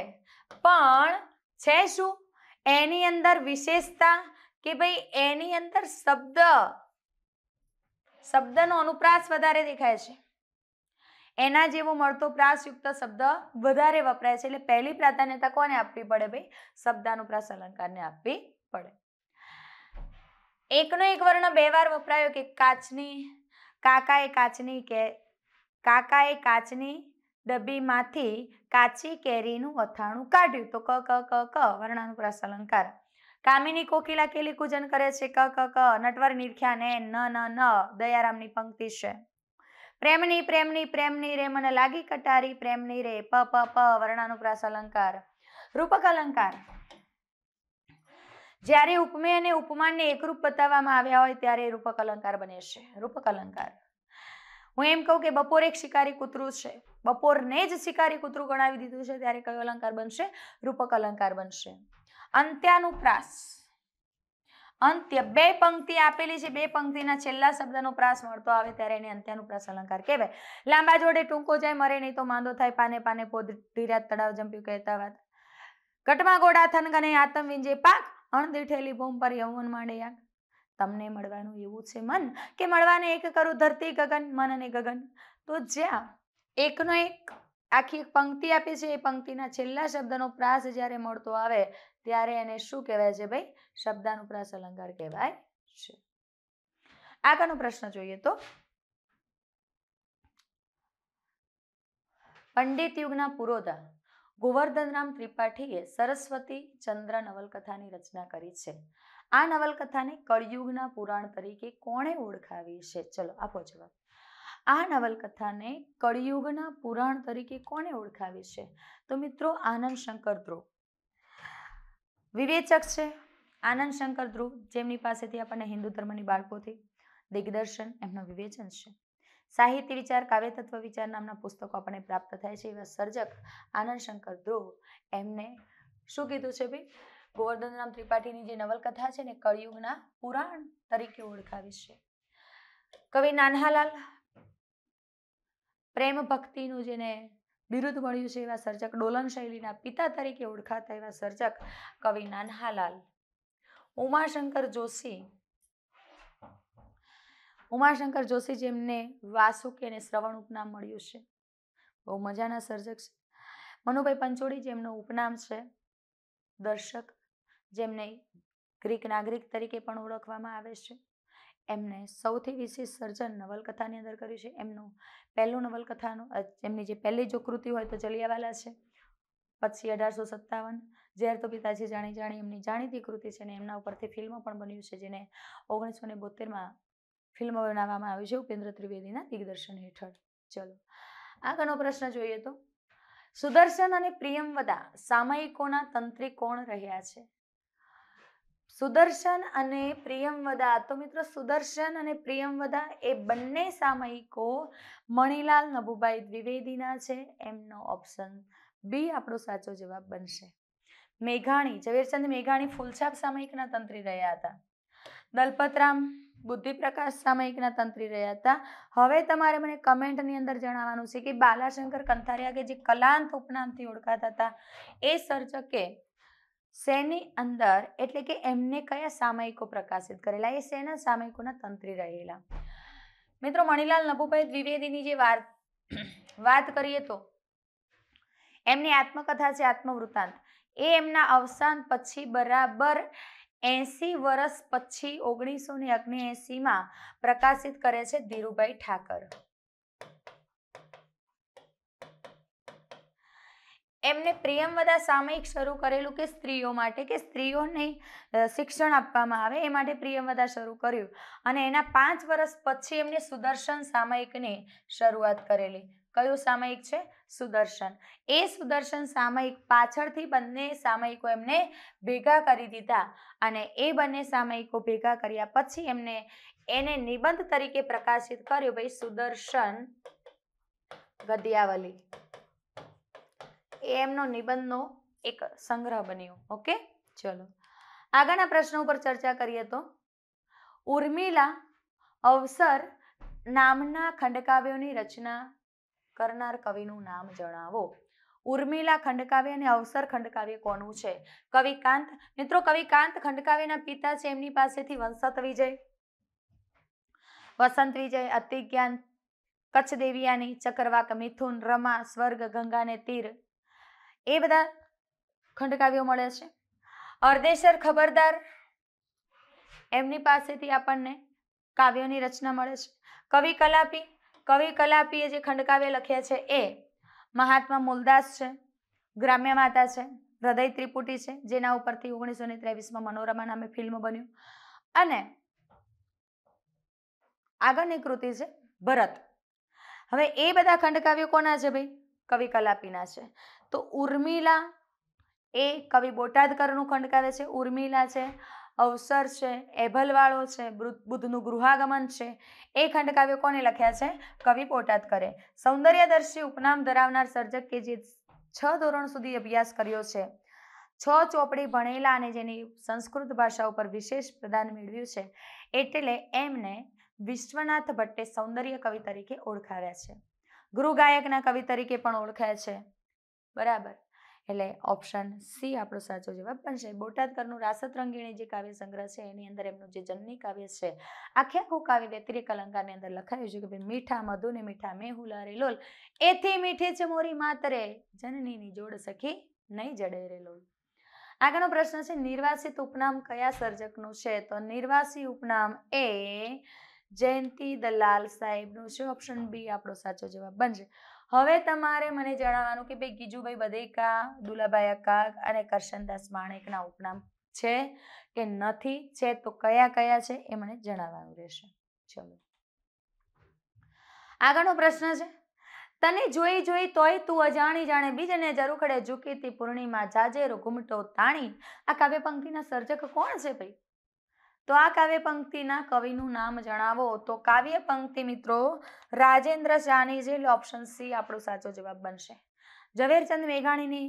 પણ છે શું એની અંદર વિશેષતા કે ભાઈ એની અંદર શબ્દ શબ્દનો અનુપ્રાસ વધારે દેખાય છે એના જેવો મળતો પ્રાસયુક્ત શબ્દ વધારે વપરાય છે એટલે પહેલી પ્રાધાન્યતા કોને આપવી પડે ભાઈ શબ્દાનુપ્રાસ અલંકારને આપવી પડે એકનો એક વર્ણ બે વાર વપરાયો કે કાચની કાકાએ કાચની કે કાકાએ કાચની ડબ્બીમાંથી કાચી કેરીનું અથાણું કાઢ્યું તો ક ક ક ક વર્ણાનુપ્રાસ અલંકાર કામિની કોકિલા કેલી કૂજન કરે છે ક ક ક નટવર નિરખ્યા ને ન ન ન દયારામની પંક્તિ છે પ્રેમની પ્રેમની પ્રેમની રે મને લાગી કટારી પ્રેમની રે પ પ પ વર્ણાનુપ્રાસ અલંકાર રૂપક અલંકાર જ્યારે ઉપમેય અને ઉપમાનને એકરૂપ બતાવવામાં આવ્યા હોય ત્યારે રૂપક અલંકાર બને છે રૂપક અલંકાર હું એમ કહું કે બપોર એક શિકારી કૂતરું છે બપોરને જ શિકારી કૂતરું ગણાવી દીધું છે ત્યારે કયો અલંકાર બનશે રૂપક અલંકાર બનશે અંત્યાનુપ્રાસ અંત્ય બે પંક્તિ આપેલી છે બે પંક્તિના છેલ્લા શબ્દનો પ્રાસ મળતો આવે ત્યારે એને અંત્યાનુપ્રાસ અલંકાર કહેવાય લાંબા જોડે ટૂંકો જાય મરે નહીં તો માંદો થાય પાને પાને પોદ ધીરાત તળાવ જંપ્યું કહેતા વાત કટમાં ગોડા થનગને આતમ વિંજે પાક અણદીઠેલી ભૂમ પર યૌવન માંડે યાગ તમને મળવાનું એવું છે મન કે મળવાને એક કરું ધરતી ગગન મન અને ગગન તો જ્યાં એકનો એક આખી એક પંક્તિ આપી છે એ પંક્તિના છેલ્લા શબ્દનો પ્રાસ જ્યારે મળતો આવે ત્યારે એને શું કહેવાય છે ભાઈ શબ્દાનુપ્રાસ અલંકાર કહેવાય છે આગળનો પ્રશ્ન જોઈએ તો પંડિત યુગના પુરોધા ગોવર્ધનરામ ત્રિપાઠીએ સરસ્વતી ચંદ્ર નવલકથાની રચના કરી છે આ નવલકથાને કળિયુગના પુરાણ તરીકે કોણે ઓળખાવી છે ચલો આપો જવાબ આ નવલકથાને કળિયુગના પુરાણ તરીકે કોણે ઓળખાવી છે તો મિત્રો આનંદ શંકર ધ્રુવ વિવેચક છે આનંદ શંકર ધ્રુવ જેમની પાસેથી આપણને હિન્દુ ધર્મની બાળકોથી દિગ્દર્શન એમનું વિવેચન છે સાહિત્ય વિચાર કાવ્ય તત્વ વિચાર નામના પુસ્તકો આપણને પ્રાપ્ત થાય છે એવા સર્જક આનંદ શંકર ધ્રુવ એમને શું કીધું છે ભાઈ ગોવર્ધનરામ ત્રિપાઠીની જે નવલકથા છે ને કળિયુગના પુરાણ તરીકે ઓળખાવી છે કવિ નાનહાલાલ પ્રેમ ભક્તિનું જેને બિરુદ મળ્યું છે એવા સર્જક ડોલન શૈલીના પિતા તરીકે ઓળખાતા એવા સર્જક કવિ નાનહાલાલ ઉમાશંકર જોશી ઉમાશંકર જોશી જેમને વાસુકી અને શ્રવણ ઉપનામ મળ્યું છે બહુ મજાના સર્જક છે મનુભાઈ પંચોળી જેમનો ઉપનામ છે દર્શક જેમને ગ્રીક નાગરિક તરીકે પણ ઓળખવામાં આવે છે એમને સૌથી વિશેષ સર્જન નવલકથાની અંદર કર્યું છે એમનું પહેલું નવલકથાનું એમની જે પહેલી જો કૃતિ હોય તો જલિયાવાલા છે પછી અઢારસો સત્તાવન ઝેર તો પિતાજી જાણી જાણી એમની જાણીતી કૃતિ છે અને એમના ઉપરથી ફિલ્મ પણ બન્યું છે જેને ઓગણીસો ને બોતેરમાં ફિલ્મ બનાવવામાં આવી છે ઉપેન્દ્ર ત્રિવેદીના દિગ્દર્શન હેઠળ ચલો આગળનો પ્રશ્ન જોઈએ તો સુદર્શન અને પ્રિયમવદા સામયિકોના તંત્રી કોણ રહ્યા છે સુદર્શન અને પ્રિયમવદા તો મિત્રો સુદર્શન અને પ્રિયમવદા એ બંને સામયિકો મણિલાલ નભુભાઈ દ્વિવેદીના છે એમનો ઓપ્શન બી આપણો સાચો જવાબ બનશે મેઘાણી ઝવેરચંદ મેઘાણી ફૂલછાપ સામયિકના તંત્રી રહ્યા હતા દલપતરામ બુદ્ધિપ્રકાશ સામયિકના તંત્રી રહ્યા હતા હવે તમારે મને કમેન્ટની અંદર જણાવવાનું છે કે બાલાશંકર કંથારિયા કે જે કલાંત ઉપનામથી ઓળખાતા હતા એ સર્જકે શેની અંદર એટલે કે એમને કયા સામયિકો પ્રકાશિત કરેલા એ શેના સામયિકોના તંત્રી રહેલા મિત્રો મણિલાલ નભુભાઈ દ્વિવેદીની જે વાત વાત કરીએ તો એમની આત્મકથા છે આત્મવૃત્તાંત એ એમના અવસાન પછી બરાબર એસી વર્ષ પછી ઓગણીસો ને પ્રકાશિત કરે છે ધીરુભાઈ ઠાકર એમને પ્રિયમવદા સામયિક શરૂ કરેલું કે સ્ત્રીઓ માટે કે સ્ત્રીઓને શિક્ષણ આપવામાં આવે એ માટે પ્રિયમવદા શરૂ કર્યું અને એના પાંચ વર્ષ પછી એમને સુદર્શન સામયિકની શરૂઆત કરેલી કયું સામયિક છે સુદર્શન એ સુદર્શન સામયિક પાછળથી બંને સામયિકો એમને ભેગા કરી દીધા અને એ બંને સામયિકો ભેગા કર્યા પછી એમને એને નિબંધ તરીકે પ્રકાશિત કર્યું ભાઈ સુદર્શન ગદ્યાવલી એ એમનો નિબંધનો એક સંગ્રહ બન્યો ઓકે ચલો આગળના પ્રશ્નો ઉપર ચર્ચા કરીએ તો ઉર્મિલા અવસર નામના ખંડકાવ્યોની રચના કરનાર કવિનું નામ જણાવો ઉર્મિલા ખંડકાવ્ય અને અવસર ખંડકાવ્ય કોનું છે કવિકાંત મિત્રો કવિકાંત ખંડકાવ્યના પિતા છે એમની પાસેથી વંશત વિજય વસંત વિજય અતિજ્ઞાન કચ્છ દેવિયાની ચક્રવાક મિથુન રમા સ્વર્ગ ગંગાને તીર એ બધા ખંડકાવ્યો મળે છે અર્ધેશ્વર ખબરદાર એમની પાસેથી આપણને કાવ્યોની રચના મળે છે કવિ કલાપી કવિ કલાપીએ જે ખંડકાવ્ય લખ્યા છે એ મહાત્મા મૂલદાસ છે ગ્રામ્ય માતા છે હૃદય ત્રિપુટી છે જેના ઉપરથી ઓગણીસો ને ત્રેવીસમાં મનોરમા નામે ફિલ્મ બન્યું અને આગળની કૃતિ છે ભરત હવે એ બધા ખંડકાવ્યો કોના છે ભાઈ કવિ કલાપીના છે તો ઉર્મિલા એ કવિ બોટાદકરનું ખંડકાવ્ય છે ઉર્મિલા છે અવસર છે એભલવાળો છે બુદ્ધનું ગૃહાગમન છે એ ખંડકાવ્ય કોને લખ્યા છે કવિ બોટાદકરે સૌંદર્યદર્શી ઉપનામ ધરાવનાર સર્જક કે જે છ ધોરણ સુધી અભ્યાસ કર્યો છે છ ચોપડી ભણેલા અને જેની સંસ્કૃત ભાષા ઉપર વિશેષ પ્રદાન મેળવ્યું છે એટલે એમને વિશ્વનાથ ભટ્ટે સૌંદર્ય કવિ તરીકે ઓળખાવ્યા છે ગુરુ ગાયકના કવિ તરીકે પણ ઓળખાય છે બરાબર એટલે ઓપ્શન સી આપણો સાચો જવાબ પણ બનશે બોટાદકરનું રાસત રંગીણી જે કાવ્ય સંગ્રહ છે એની અંદર એમનું જે જન્મી કાવ્ય છે આખે આખું કાવ્ય વ્યતિરેક અલંકારની અંદર લખાયું છે કે ભાઈ મીઠા મધુ ને મીઠા મેહુલા રે લોલ એથી મીઠી છે મોરી માતરે જનનીની જોડ સખી નહીં જડે રે લોલ આગળનો પ્રશ્ન છે નિર્વાસિત ઉપનામ કયા સર્જકનું છે તો નિર્વાસી ઉપનામ એ જયંતી દલાલ સાહેબનું છે ઓપ્શન બી આપણો સાચો જવાબ બનશે હવે તમારે મને જણાવવાનું કે ભાઈ ગીજુભાઈ બધેકા દુલાભાઈ અકાક અને કરશનદાસ માણેકના ઉપનામ છે કે નથી છે તો કયા કયા છે એ મને જણાવવાનું રહેશે ચલો આગળનો પ્રશ્ન છે તને જોઈ જોઈ તોય તું અજાણી જાણે બીજને જરૂખડે ઝૂકી તી પૂર્ણિમા જાજેરો ઘૂમટો તાણી આ કાવ્ય પંક્તિના સર્જક કોણ છે ભાઈ તો આ કાવ્ય પંક્તિના કવિનું નામ જણાવો તો કાવ્ય પંક્તિ મિત્રો રાજેન્દ્ર શાહની જે ઓપ્શન સી આપણો સાચો જવાબ બનશે ઝવેરચંદ મેઘાણીની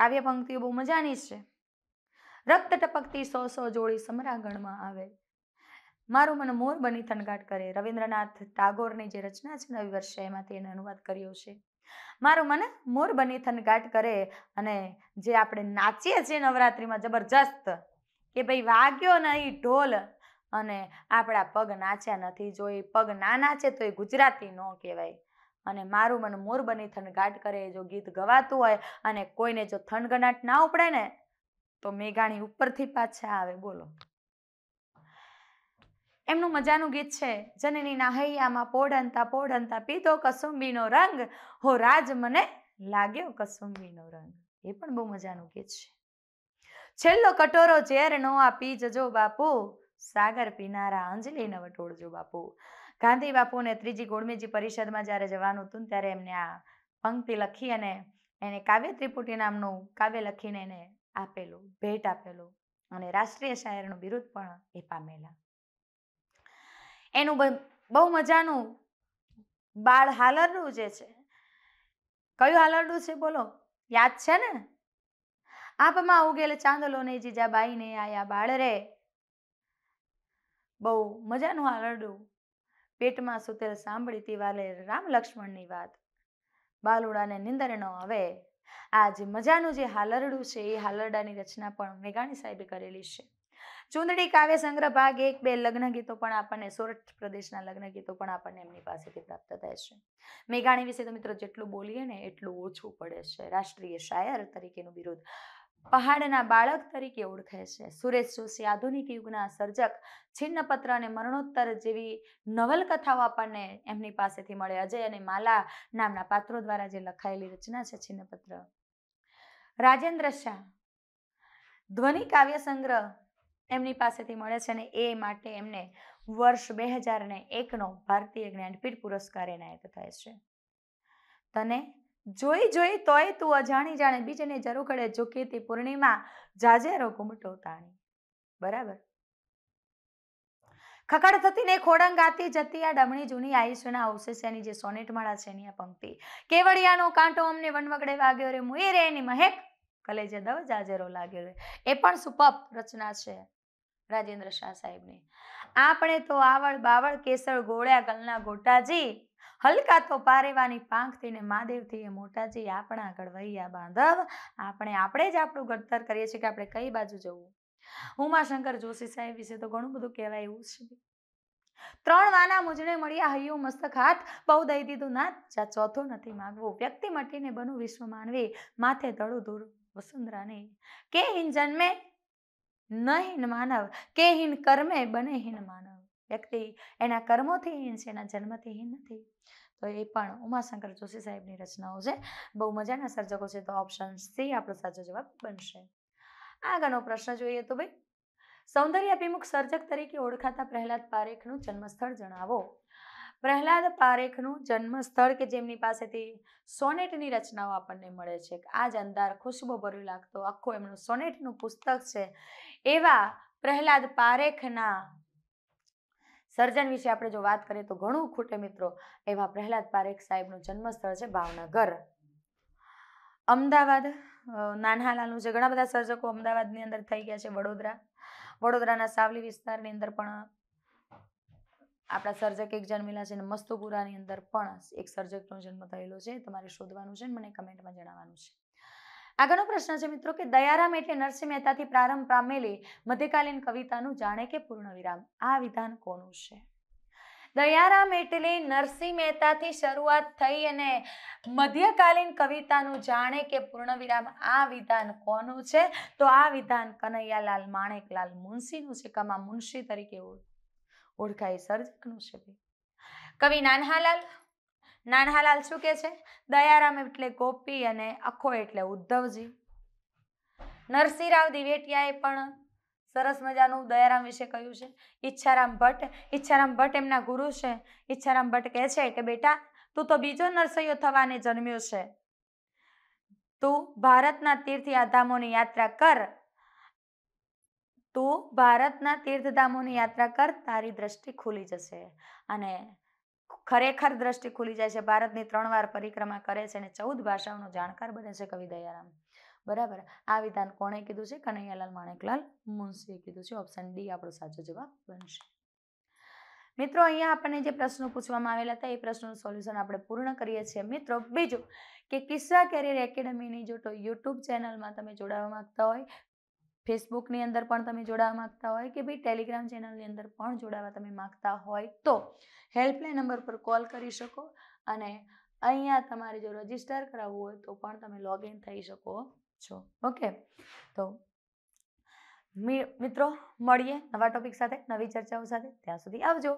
કાવ્ય પંક્તિઓ બહુ મજાની છે રક્ત ટપકતી સો સો જોડી સમરાગણમાં આવે મારું મને મોર બની થનગાટ કરે રવિન્દ્રનાથ ટાગોરની જે રચના છે નવી વર્ષે એમાંથી એને અનુવાદ કર્યો છે મારું મને મોર બની થનગાટ કરે અને જે આપણે નાચીએ છીએ નવરાત્રિમાં જબરજસ્ત કે ભાઈ વાગ્યો નહીં ઢોલ અને આપણા પગ નાચ્યા નથી જો એ પગ ના નાચે તો એ ગુજરાતી ન કહેવાય અને મારું મન મોરબની બની થનગાટ કરે જો ગીત ગવાતું હોય અને કોઈને જો થનગનાટ ના ઉપડે ને તો મેઘાણી ઉપરથી પાછા આવે બોલો એમનું મજાનું ગીત છે જનની ના હૈયામાં પોઢંતા પોઢંતા પીધો કસુંબીનો રંગ હો રાજ મને લાગ્યો કસુંબીનો રંગ એ પણ બહુ મજાનું ગીત છે છેલ્લો કટોરો ઝેર નો આપી જજો બાપુ સાગર પીનારા અંજલિને વટોળજો બાપુ ગાંધી બાપુને ત્રીજી ગોળમેજી પરિષદમાં જ્યારે જવાનું હતું ત્યારે એમને આ પંક્તિ લખી અને એને કાવ્ય ત્રિપુટી નામનું કાવ્ય લખીને એને આપેલું ભેટ આપેલું અને રાષ્ટ્રીય શાયરનું બિરુદ પણ એ પામેલા એનું બહુ મજાનું બાળ હાલરડું જે છે કયું હાલરડું છે બોલો યાદ છે ને આપમાં ઉગેલ ચાંદલોને જીજાબાઈને આયા બાળ બહુ મજાનું આ પેટમાં સુતેલ સાંભળી તી રામ લક્ષ્મણની વાત બાલુડાને નિંદર ન આવે આજ મજાનું જે હાલરડું છે એ હાલરડાની રચના પણ મેઘાણી સાહેબે કરેલી છે ચુંદડી કાવ્ય સંગ્રહ ભાગ એક બે લગ્ન ગીતો પણ આપણને સૌરાષ્ટ્ર પ્રદેશના લગ્ન ગીતો પણ આપણને એમની પાસેથી પ્રાપ્ત થાય છે મેઘાણી વિશે તો મિત્રો જેટલું બોલીએ ને એટલું ઓછું પડે છે રાષ્ટ્રીય શાયર તરીકેનું બિરુદ પહાડના બાળક તરીકે ઓળખે છે સુરેશ જોશી આધુનિક યુગના સર્જક છિન્નપત્ર અને મરણોત્તર જેવી નવલકથાઓ આપણને એમની પાસેથી મળે અજય અને માલા નામના પાત્રો દ્વારા જે લખાયેલી રચના છે છિન્નપત્ર રાજેન્દ્ર શાહ ધ્વનિ કાવ્ય સંગ્રહ એમની પાસેથી મળે છે અને એ માટે એમને વર્ષ બે હજાર ને એકનો ભારતીય જ્ઞાનપીઠ પુરસ્કાર એનાયત થાય છે તને જોઈ જોઈ તોય તું અજાણી જાણે બીજને જરૂર કરે જો તે પૂર્ણિમા જાજેરો ઘૂમટો તાણી બરાબર ખકડ થતી ને ખોડંગ ગાતી જતી આ ડમણી જૂની આયુષ્યના અવશેષ એની જે સોનેટ માળા છે એની આ પંક્તિ કેવડિયાનો કાંટો અમને વનવગડે વાગ્યો રે મુઈ રે એની મહેક કલેજે દવ જાજેરો લાગ્યો રે એ પણ સુપપ રચના છે રાજેન્દ્ર શાહ સાહેબની આપણે તો આવળ બાવળ કેસર ગોળ્યા ગલના ગોટાજી હલકા તો પારેવાની પાંખ થઈને મહાદેવથી એ મોટાજી આપણા આગળ વૈયા બાંધવ આપણે આપણે જ આપણું ઘડતર કરીએ છીએ કે આપણે કઈ બાજુ જવું ઉમાશંકર જોશી સાહેબ વિશે તો ઘણું બધું કહેવાય એવું છે ત્રણ વાના મુજને મળ્યા હૈયો મસ્તક હાથ બહુ દઈ દીધું ના ચા ચોથું નથી માગવું વ્યક્તિ મટીને બનું વિશ્વ માનવી માથે તળું દૂર વસુંધરાને કે હિન જન્મે ન માનવ કે હિન કર્મે બને હિન માનવ વ્યક્તિ એના કર્મોથી હીન છે એના જન્મથી હીન નથી તો એ પણ ઉમાશંકર જોશી સાહેબની રચનાઓ છે બહુ મજાના સર્જકો છે તો ઓપ્શન સી આપણો સાચો જવાબ બનશે આગળનો પ્રશ્ન જોઈએ તો ભાઈ સૌંદર્ય અભિમુખ સર્જક તરીકે ઓળખાતા પ્રહલાદ પારેખનું જન્મસ્થળ જણાવો પ્રહલાદ પારેખનું જન્મસ્થળ કે જેમની પાસેથી સોનેટની રચનાઓ આપણને મળે છે આ જ અંદાર ખુશ્બો ભર્યું લાગતો આખું એમનું સોનેટનું પુસ્તક છે એવા પ્રહલાદ પારેખના સર્જન વિશે આપણે જો વાત કરીએ તો ઘણું ખૂટે મિત્રો એમાં પ્રહલાદ પારેખ સાહેબનું જન્મસ્થળ છે ભાવનગર અમદાવાદ નાનહાલાલનું છે ઘણા બધા સર્જકો અમદાવાદની અંદર થઈ ગયા છે વડોદરા વડોદરાના સાવલી વિસ્તારની અંદર પણ આપણા સર્જક એક જન્મેલા છે અને મસ્તુપુરાની અંદર પણ એક સર્જકનો જન્મ થયેલો છે તમારે શોધવાનું છે અને મને કમેન્ટમાં જણાવવાનું છે આગળનો પ્રશ્ન છે મિત્રો કે દયારામ એટલે નરસિંહ મહેતાથી પ્રારંભ પામેલી મધ્યકાલીન કવિતાનું જાણે કે પૂર્ણ વિરામ આ વિધાન કોનું છે દયારામ એટલે નરસિંહ મહેતાથી શરૂઆત થઈ અને મધ્યકાલીન કવિતાનું જાણે કે પૂર્ણ વિરામ આ વિધાન કોનું છે તો આ વિધાન કનૈયાલાલ માણેકલાલ મુનશીનું છે કમા મુનશી તરીકે ઓળખાય સર્જકનું છે કવિ નાનહાલાલ નાનહાલાલ શું કે છે દયારામ એટલે ગોપી અને અખો એટલે ઉદ્ધવજી નરસિંહરાવ દિવેટિયાએ પણ સરસ મજાનું દયારામ વિશે કહ્યું છે ઈચ્છારામ ભટ્ટ ઈચ્છારામ ભટ્ટ એમના ગુરુ છે ઈચ્છારામ ભટ્ટ કહે છે કે બેટા તું તો બીજો નરસૈયો થવાને જન્મ્યો છે તું ભારતના તીર્થયાધામોની યાત્રા કર તું ભારતના તીર્થધામોની યાત્રા કર તારી દ્રષ્ટિ ખુલી જશે અને ખરેખર દ્રષ્ટિ ખુલી જાય છે ભારતની ત્રણ વાર પરિક્રમા કરે છે અને ચૌદ ભાષાઓનો જાણકાર બને છે કવિ દયારામ બરાબર આ વિધાન કોણે કીધું છે કનૈયાલાલ માણેકલાલ મુનશીએ કીધું છે ઓપ્શન ડી આપણો સાચો જવાબ બનશે મિત્રો અહીંયા આપણને જે પ્રશ્નો પૂછવામાં આવેલા હતા એ પ્રશ્નોનું સોલ્યુશન આપણે પૂર્ણ કરીએ છીએ મિત્રો બીજું કે કિસ્સા કેરિયર એકેડમીની જો યુટ્યુબ ચેનલમાં તમે જોડાવા માગતા હોય ફેસબુકની અંદર પણ તમે જોડાવા માગતા હોય કે ભાઈ ટેલિગ્રામ ચેનલની અંદર પણ જોડાવા તમે માગતા હોય તો હેલ્પલાઇન નંબર પર કોલ કરી શકો અને અહીંયા તમારે જો રજીસ્ટર કરાવવું હોય તો પણ તમે લોગિન થઈ શકો છો ઓકે તો મિત્રો મળીએ નવા ટોપિક સાથે નવી ચર્ચાઓ સાથે ત્યાં સુધી આવજો